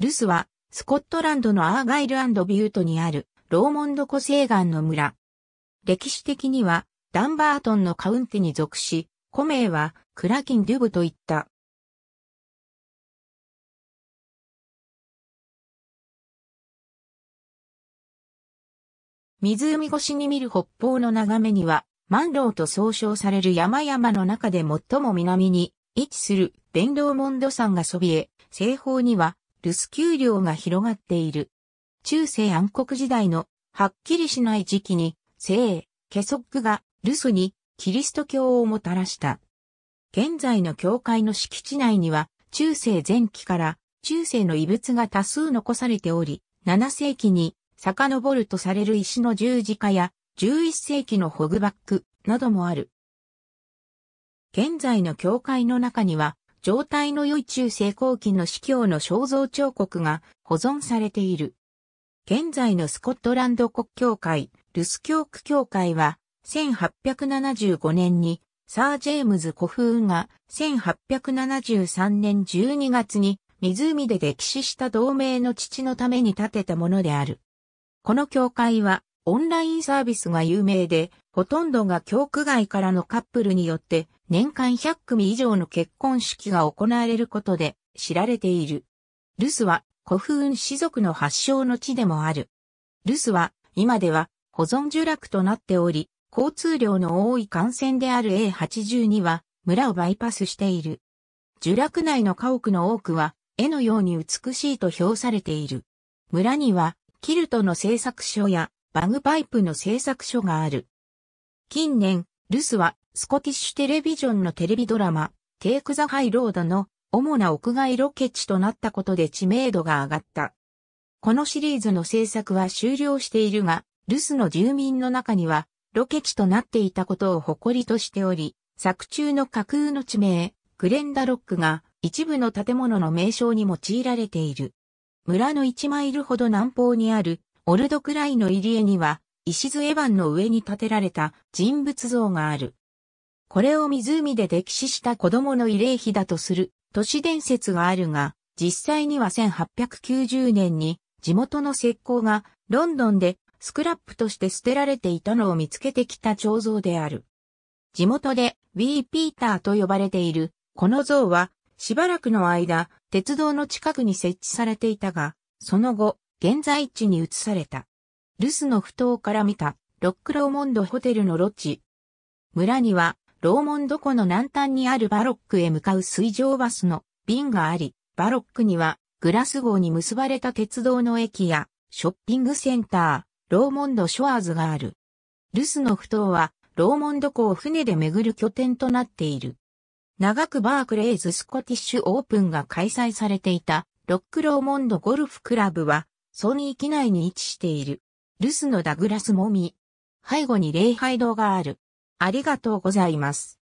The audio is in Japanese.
ルスは、スコットランドのアーガイルビュートにある、ローモンド湖西岸の村。歴史的には、ダンバートンのカウンテに属し、古名は、クラキン・デュブといった。湖越しに見る北方の眺めには、マンローと総称される山々の中で最も南に位置するベンローモンド山がそびえ、西方には留守丘陵が広がっている。中世暗黒時代のはっきりしない時期に、聖、ケソックが留守にキリスト教をもたらした。現在の教会の敷地内には、中世前期から中世の遺物が多数残されており、7世紀に遡るとされる石の十字架や11世紀のホグバックなどもある。現在の教会の中には状態の良い中世後期の司教の肖像彫刻が保存されている。現在のスコットランド国教会、ルス教区教会は、1875年に、サー・ジェームズ・コフーンが、1873年12月に、湖で溺死した同盟の父のために建てたものである。この教会は、オンラインサービスが有名で、ほとんどが教区外からのカップルによって年間100組以上の結婚式が行われることで知られている。ルスは古墳氏族の発祥の地でもある。ルスは今では保存呪落となっており、交通量の多い幹線である A82 は村をバイパスしている。呪落内の家屋の多くは絵のように美しいと評されている。村にはキルトの製作所やバグパイプの製作所がある。近年、ルスはスコティッシュテレビジョンのテレビドラマ、テイク・ザ・ハイ・ロードの主な屋外ロケ地となったことで知名度が上がった。このシリーズの制作は終了しているが、ルスの住民の中には、ロケ地となっていたことを誇りとしており、作中の架空の地名、グレンダロックが一部の建物の名称に用いられている。村の1マイルほど南方にあるオルドクライの入り江には、石津エヴァンの上に建てられた人物像がある。これを湖で溺死した子供の慰霊碑だとする都市伝説があるが、実際には1890年に地元の石膏がロンドンでスクラップとして捨てられていたのを見つけてきた彫像である。地元でウィーピーターと呼ばれているこの像はしばらくの間鉄道の近くに設置されていたが、その後現在地に移された。ルスの埠頭から見たロックローモンドホテルのロッジ。村にはローモンド湖の南端にあるバロックへ向かう水上バスの便があり、バロックにはグラス号に結ばれた鉄道の駅やショッピングセンター、ローモンドショアーズがある。ルスの埠頭はローモンド湖を船で巡る拠点となっている。長くバークレイズスコティッシュオープンが開催されていたロックローモンドゴルフクラブはソニー機内に位置している。留守のダグラスもみ。背後に礼拝堂がある。ありがとうございます。